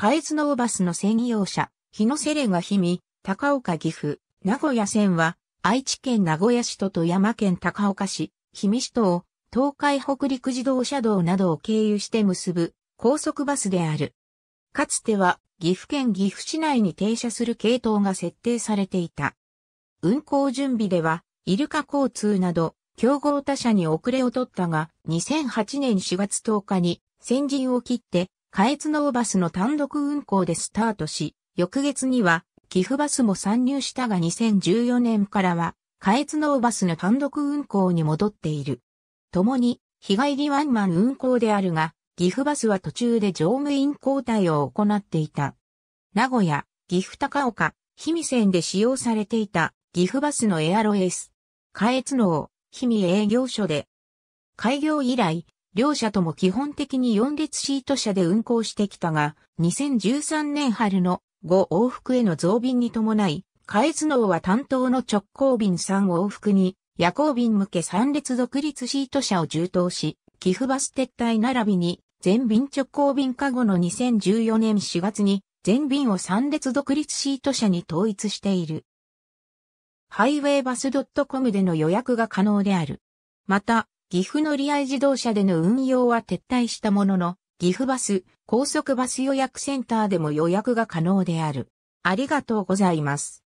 カズノーバスの専用車、日野セレが氷見、高岡岐阜、名古屋線は、愛知県名古屋市と富山県高岡市、氷見市とを、東海北陸自動車道などを経由して結ぶ、高速バスである。かつては、岐阜県岐阜市内に停車する系統が設定されていた。運行準備では、イルカ交通など、競合他社に遅れを取ったが、2008年4月10日に、先陣を切って、下越能バスの単独運行でスタートし、翌月には、岐阜バスも参入したが2014年からは、下越能バスの単独運行に戻っている。共に、日帰りワンマン運行であるが、岐阜バスは途中で乗務員交代を行っていた。名古屋、岐阜高岡、氷見線で使用されていた岐阜バスのエアロエース。下越能、氷見営業所で。開業以来、両社とも基本的に4列シート車で運行してきたが、2013年春の5往復への増便に伴い、海津能は担当の直行便3往復に、夜行便向け3列独立シート車を充当し、寄付バス撤退並びに、全便直行便過後の2014年4月に、全便を3列独立シート車に統一している。ハイウェイバス .com での予約が可能である。また、岐阜乗合自動車での運用は撤退したものの、岐阜バス、高速バス予約センターでも予約が可能である。ありがとうございます。